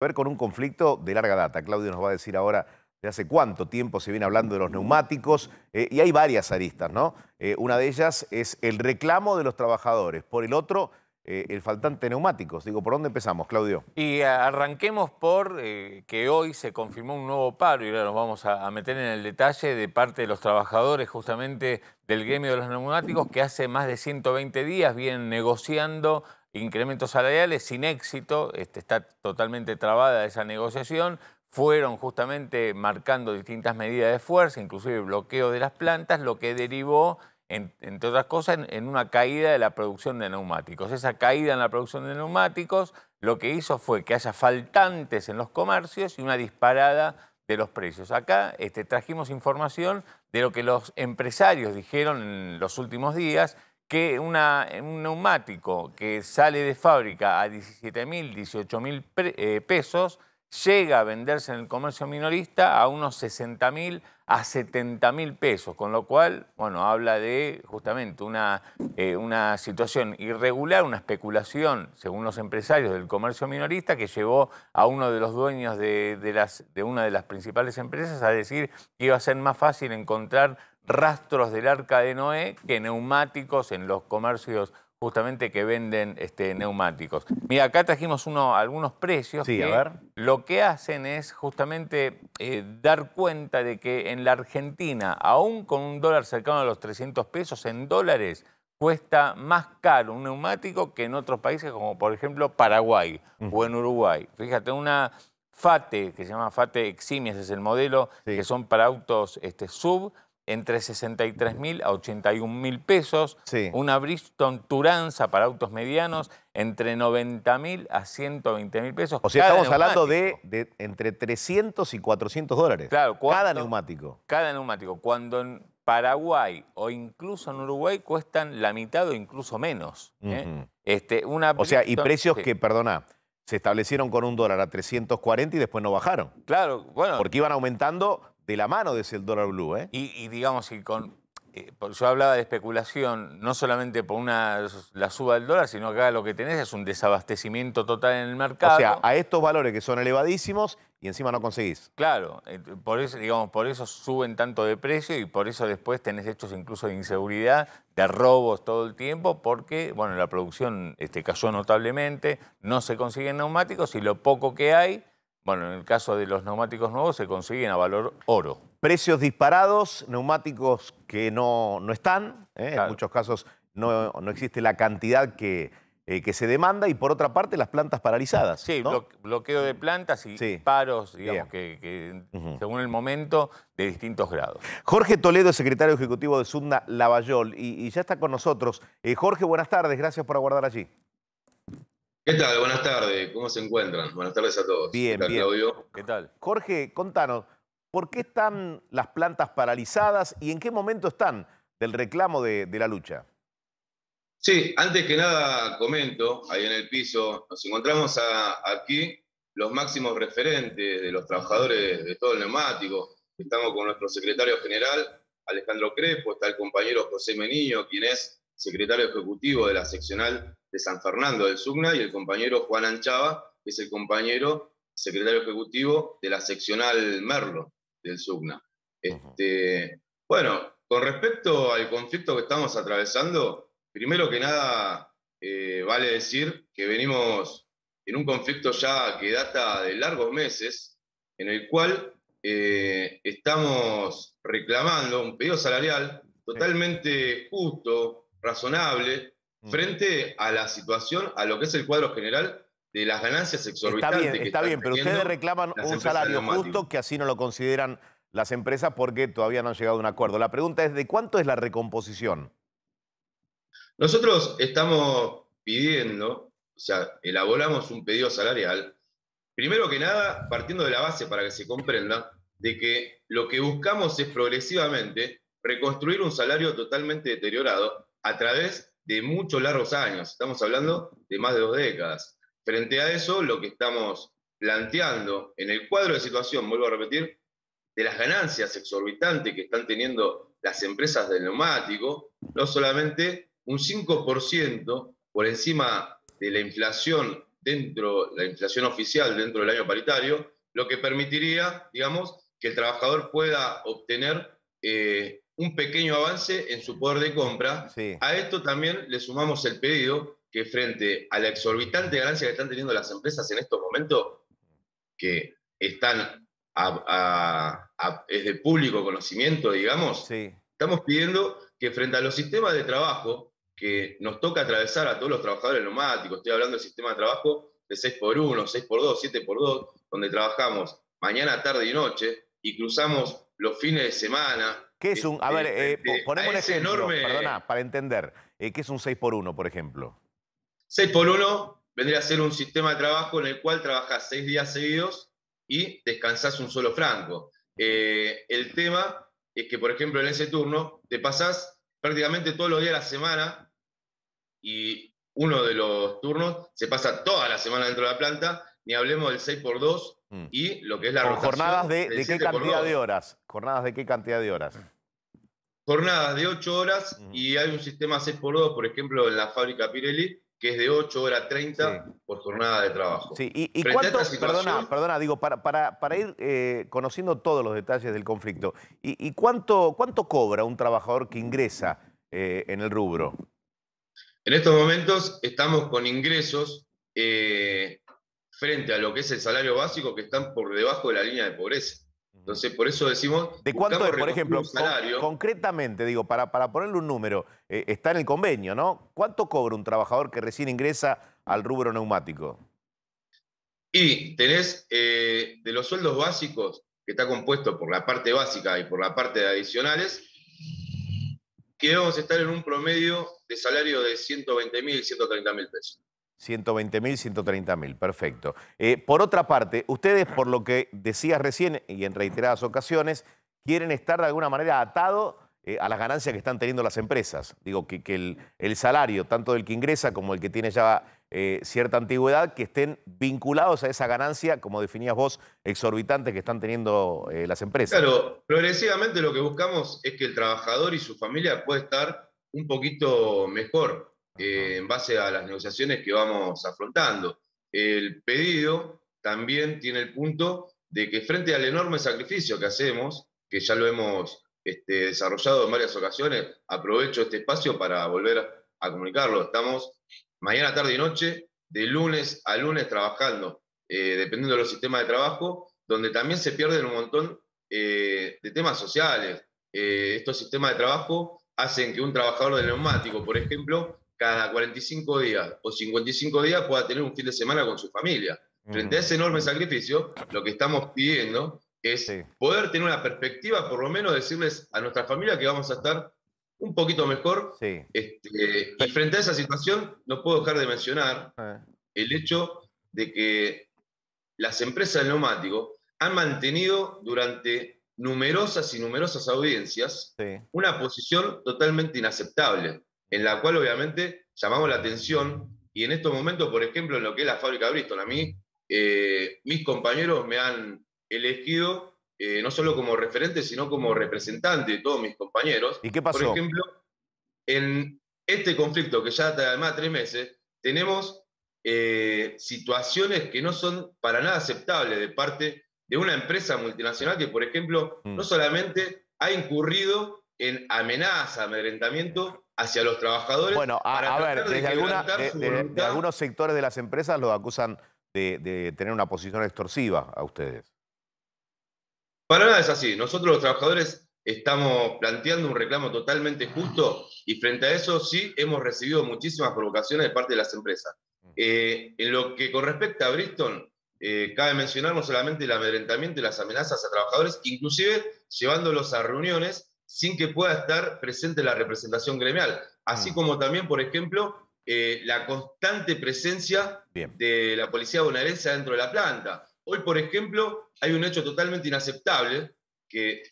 ver con un conflicto de larga data. Claudio nos va a decir ahora de hace cuánto tiempo se viene hablando de los neumáticos eh, y hay varias aristas, ¿no? Eh, una de ellas es el reclamo de los trabajadores. Por el otro, eh, el faltante neumáticos. Digo, ¿por dónde empezamos, Claudio? Y arranquemos por eh, que hoy se confirmó un nuevo paro, y ahora nos vamos a, meter en el detalle, de parte de los trabajadores justamente del gremio de los neumáticos, que hace más de 120 días vienen negociando incrementos salariales sin éxito, este, está totalmente trabada esa negociación, fueron justamente marcando distintas medidas de fuerza, inclusive bloqueo de las plantas, lo que derivó entre otras cosas, en, una caída de la producción de neumáticos. Esa caída en la producción de neumáticos lo que hizo fue que haya faltantes en los comercios y una disparada de los precios. Acá este, trajimos información de lo que los empresarios dijeron en los últimos días, que un neumático que sale de fábrica a 17.000, mil, mil eh, pesos, llega a venderse en el comercio minorista a unos 60 mil a 70 mil pesos, con lo cual, bueno, habla de justamente una, eh, una situación irregular, una especulación, según los empresarios del comercio minorista, que llevó a uno de los dueños de, una de las principales empresas a decir que iba a ser más fácil encontrar rastros del arca de Noé que neumáticos en los comercios justamente que venden este, neumáticos. Mira, acá trajimos uno, algunos precios. Sí, a ver lo que hacen es justamente eh, dar cuenta de que en la Argentina, aún con un dólar cercano a los 300 pesos, en dólares cuesta más caro un neumático que en otros países como por ejemplo Paraguay o en Uruguay. Fíjate, una FATE, que se llama FATE Eximias, es el modelo, que son para autos este, sub, entre 63 mil a 81 mil pesos. Una Bridgestone Turanza para autos medianos entre 90 mil a 120 mil pesos. O sea, estamos hablando de, entre 300 y 400 dólares. Claro, cada neumático. Cada neumático. Cuando en Paraguay o incluso en Uruguay cuestan la mitad o incluso menos. ¿eh? este, una o sea, y precios que, perdona, se establecieron con un dólar a 340 y después no bajaron. Claro, bueno. Porque iban aumentando de la mano de ese dólar blue. ¿eh? Y, digamos, con, eh, yo hablaba de especulación, no solamente por una, la suba del dólar, sino que acá lo que tenés es un desabastecimiento total en el mercado. O sea, a estos valores que son elevadísimos y encima no conseguís. Claro, eh, por eso, digamos, por eso suben tanto de precio y por eso después tenés hechos incluso de inseguridad, de robos todo el tiempo, porque bueno, la producción este, cayó notablemente, no se consiguen neumáticos y lo poco que hay bueno, en el caso de los neumáticos nuevos se consiguen a valor oro. Precios disparados, neumáticos que no, están, ¿eh? en muchos casos no, existe la cantidad que, eh, que se demanda y por otra parte las plantas paralizadas. Sí, bloqueo de plantas y paros, digamos, según el momento, de distintos grados. Jorge Toledo, secretario ejecutivo de Sunda Lavallol, y, ya está con nosotros. Eh, Jorge, buenas tardes, gracias por aguardar allí. ¿Qué tal? Buenas tardes. ¿Cómo se encuentran? Buenas tardes a todos. Bien, ¿Qué tal, Claudio? ¿Qué tal? Jorge, contanos, ¿por qué están las plantas paralizadas y en qué momento están del reclamo de, la lucha? Sí, antes que nada comento, ahí en el piso, nos encontramos aquí los máximos referentes de los trabajadores de todo el neumático. Estamos con nuestro secretario general, Alejandro Crespo, está el compañero José Meniño, quien es secretario ejecutivo de la seccional de San Fernando del Sugna y el compañero Juan Anchava, que es el compañero secretario ejecutivo de la seccional Merlo del Sugna. Este, bueno, con respecto al conflicto que estamos atravesando, primero que nada eh, vale decir que venimos en un conflicto ya que data de largos meses, en el cual eh, estamos reclamando un pedido salarial totalmente justo, razonable, frente a la situación, a lo que es el cuadro general de las ganancias exorbitantes. Está bien, está bien pero ustedes reclaman un salario justo que así no lo consideran las empresas porque todavía no han llegado a un acuerdo. La pregunta es, ¿de cuánto es la recomposición? Nosotros estamos pidiendo, o sea, elaboramos un pedido salarial, primero que nada, partiendo de la base para que se comprenda, de que lo que buscamos es progresivamente reconstruir un salario totalmente deteriorado a través de muchos largos años, estamos hablando de más de dos décadas. Frente a eso, lo que estamos planteando en el cuadro de situación, vuelvo a repetir, de las ganancias exorbitantes que están teniendo las empresas del neumático, no solamente un 5% por encima de la inflación dentro, la inflación oficial dentro del año paritario, lo que permitiría, digamos, que el trabajador pueda obtener eh, un pequeño avance en su poder de compra. A esto también le sumamos el pedido que frente a la exorbitante ganancia que están teniendo las empresas en estos momentos, que están es de público conocimiento, digamos, estamos pidiendo que frente a los sistemas de trabajo que nos toca atravesar a todos los trabajadores neumáticos, estoy hablando del sistema de trabajo de 6x1, 6x2, 7x2, donde trabajamos mañana, tarde y noche y cruzamos los fines de semana, ¿Qué es un, a ver, ponemos enorme... para entender, ¿qué es un 6x1, por ejemplo? 6x1 vendría a ser un sistema de trabajo en el cual trabajas 6 días seguidos y descansas un solo franco. Eh, el tema es que, por ejemplo, en ese turno te pasás prácticamente todos los días de la semana y uno de los turnos se pasa toda la semana dentro de la planta, ni hablemos del 6x2, Mm. Y lo que es la jornadas de, qué cantidad de horas? ¿Jornadas de qué cantidad de horas? Jornadas de 8 horas mm. y hay un sistema 6x2, por ejemplo, en la fábrica Pirelli, que es de 8 horas 30 por jornada de trabajo. Sí, y, perdona, perdona, digo, para, para, para ir eh, conociendo todos los detalles del conflicto, ¿y, cuánto, cuánto cobra un trabajador que ingresa eh, en el rubro? En estos momentos estamos con ingresos eh, frente a lo que es el salario básico que están por debajo de la línea de pobreza. Entonces, por eso decimos... ¿De cuánto es, por ejemplo, salario? concretamente, digo, para, para ponerle un número, eh, está en el convenio, ¿no? ¿Cuánto cobra un trabajador que recién ingresa al rubro neumático? Y tenés eh, de los sueldos básicos, que está compuesto por la parte básica y por la parte de adicionales, que vamos a estar en un promedio de salario de 120 mil, 130 mil pesos. 120 mil, mil, perfecto. Eh, por otra parte, ustedes, por lo que decías recién y en reiteradas ocasiones, quieren estar de alguna manera atados eh, a las ganancias que están teniendo las empresas. Digo, que, el, salario, tanto del que ingresa como el que tiene ya eh, cierta antigüedad, que estén vinculados a esa ganancia, como definías vos, exorbitante que están teniendo las empresas. Claro, progresivamente lo que buscamos es que el trabajador y su familia pueda estar un poquito mejor en base a las negociaciones que vamos afrontando. El pedido también tiene el punto de que frente al enorme sacrificio que hacemos, que ya lo hemos este, desarrollado en varias ocasiones, aprovecho este espacio para volver a comunicarlo. Estamos mañana, tarde y noche, de lunes a lunes trabajando, eh, dependiendo de los sistemas de trabajo, donde también se pierden un montón eh, de temas sociales. Eh, estos sistemas de trabajo hacen que un trabajador de neumático, por ejemplo, cada 45 días o 55 días pueda tener un fin de semana con su familia. Frente a ese enorme sacrificio, lo que estamos pidiendo es poder tener una perspectiva, por lo menos decirles a nuestra familia que vamos a estar un poquito mejor. Este, y frente a esa situación, no puedo dejar de mencionar el hecho de que las empresas de neumático han mantenido durante numerosas y numerosas audiencias una posición totalmente inaceptable, en la cual obviamente llamamos la atención y en estos momentos, por ejemplo, en lo que es la fábrica de Bristol, a mí eh, mis compañeros me han elegido eh, no solo como referente, sino como representante de todos mis compañeros. ¿Y qué pasó? Por ejemplo, en este conflicto que ya está de tres meses, tenemos eh, situaciones que no son para nada aceptables de parte de de una empresa multinacional que, por ejemplo, mm. no solamente ha incurrido en amenaza, amedrentamiento hacia los trabajadores. Bueno, a, ver, desde, de algunos sectores de las empresas los acusan de tener una posición extorsiva a ustedes. Para nada es así. Nosotros los trabajadores estamos planteando un reclamo totalmente justo y frente a eso sí hemos recibido muchísimas provocaciones de parte de las empresas. Mm. Eh, en lo que con respecto a Bristol, eh, cabe mencionar no solamente el amedrentamiento y las amenazas a trabajadores, inclusive llevándolos a reuniones sin que pueda estar presente la representación gremial, así mm. como también, por ejemplo, eh, la constante presencia de la policía bonaerense dentro de la planta. Hoy, por ejemplo, hay un hecho totalmente inaceptable que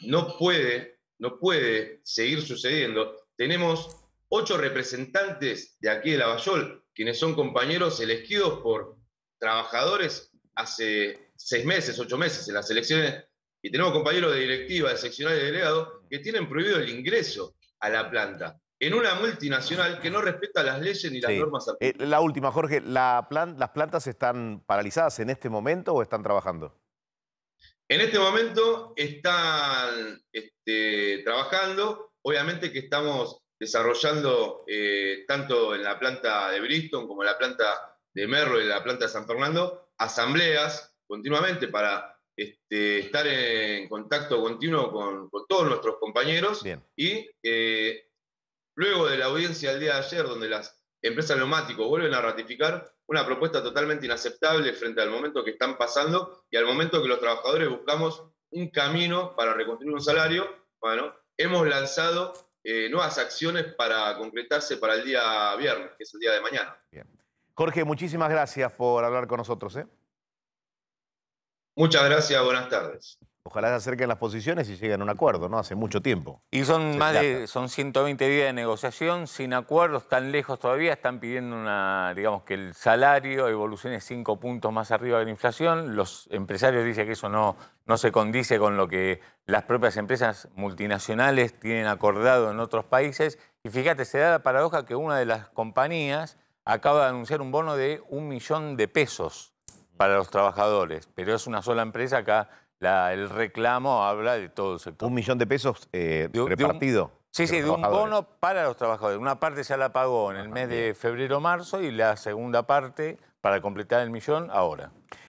no puede, no puede seguir sucediendo. Tenemos ocho representantes de aquí de Lavallol, quienes son compañeros elegidos por trabajadores hace seis meses, ocho meses en las elecciones, y tenemos compañeros de directiva, de seccional y de delegado, que tienen prohibido el ingreso a la planta en una multinacional que no respeta las leyes ni las normas eh, la última, Jorge, ¿las plantas están paralizadas en este momento o están trabajando? En este momento están este, trabajando, obviamente que estamos desarrollando eh, tanto en la planta de Bristol como en la planta de Merlo y de la planta de San Fernando, asambleas continuamente para este, estar en contacto continuo con, todos nuestros compañeros. Y eh, luego de la audiencia del día de ayer, donde las empresas neumáticos vuelven a ratificar una propuesta totalmente inaceptable frente al momento que están pasando y al momento que los trabajadores buscamos un camino para reconstruir un salario, bueno, hemos lanzado eh, nuevas acciones para concretarse para el día viernes, que es el día de mañana. Bien. Jorge, muchísimas gracias por hablar con nosotros. ¿eh? Muchas gracias, buenas tardes. Ojalá se acerquen las posiciones y lleguen a un acuerdo, ¿no? Hace mucho tiempo. Y son más de, son 120 días de negociación, sin acuerdos, tan lejos todavía, están pidiendo una, digamos que el salario evolucione cinco puntos más arriba de la inflación. Los empresarios dicen que eso no, no se condice con lo que las propias empresas multinacionales tienen acordado en otros países. Y fíjate, se da la paradoja que una de las compañías acaba de anunciar un bono de un millón de pesos para los trabajadores, pero es una sola empresa, acá la, el reclamo habla de todo el sector. ¿Un millón de pesos eh, repartido? sí, sí, de un bono para los trabajadores. Una parte ya la pagó en el ah, mes de febrero-marzo y la segunda parte, para completar el millón, ahora.